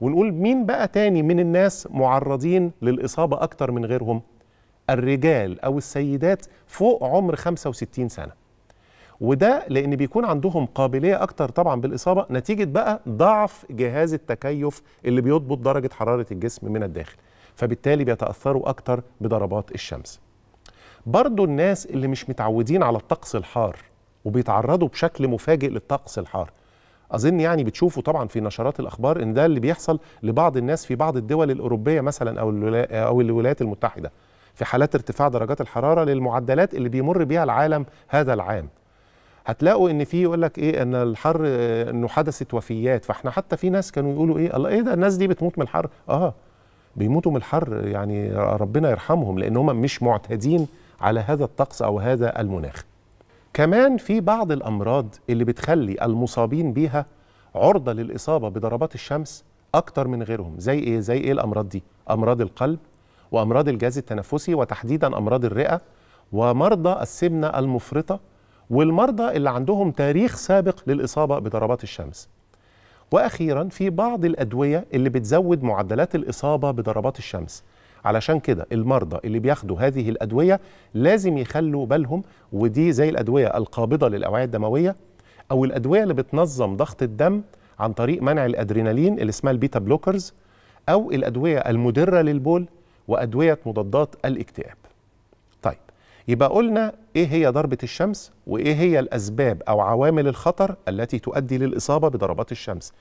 ونقول مين بقى تاني من الناس معرضين للإصابة أكتر من غيرهم الرجال أو السيدات فوق عمر 65 سنة وده لأن بيكون عندهم قابلية أكتر طبعا بالإصابة نتيجة بقى ضعف جهاز التكيف اللي بيضبط درجة حرارة الجسم من الداخل فبالتالي بيتأثروا أكتر بضربات الشمس برضو الناس اللي مش متعودين على الطقس الحار وبيتعرضوا بشكل مفاجئ للطقس الحار اظن يعني بتشوفوا طبعا في نشرات الاخبار ان ده اللي بيحصل لبعض الناس في بعض الدول الاوروبيه مثلا او او الولايات المتحده في حالات ارتفاع درجات الحراره للمعدلات اللي بيمر بيها العالم هذا العام هتلاقوا ان في يقول لك ايه ان الحر انه حدثت وفيات فاحنا حتى في ناس كانوا يقولوا ايه الله ايه ده الناس دي بتموت من الحر اه بيموتوا من الحر يعني ربنا يرحمهم لان هم مش معتادين على هذا الطقس او هذا المناخ كمان في بعض الأمراض اللي بتخلي المصابين بيها عرضة للإصابة بضربات الشمس أكتر من غيرهم زي إيه؟ زي إيه الأمراض دي؟ أمراض القلب وأمراض الجهاز التنفسي وتحديدا أمراض الرئة ومرضى السمنة المفرطة والمرضى اللي عندهم تاريخ سابق للإصابة بضربات الشمس وأخيرا في بعض الأدوية اللي بتزود معدلات الإصابة بضربات الشمس علشان كده المرضى اللي بياخدوا هذه الادويه لازم يخلوا بالهم ودي زي الادويه القابضه للاوعيه الدمويه او الادويه اللي بتنظم ضغط الدم عن طريق منع الادرينالين اللي اسمها البيتا بلوكرز او الادويه المدره للبول وادويه مضادات الاكتئاب طيب يبقى قلنا ايه هي ضربه الشمس وايه هي الاسباب او عوامل الخطر التي تؤدي للاصابه بضربات الشمس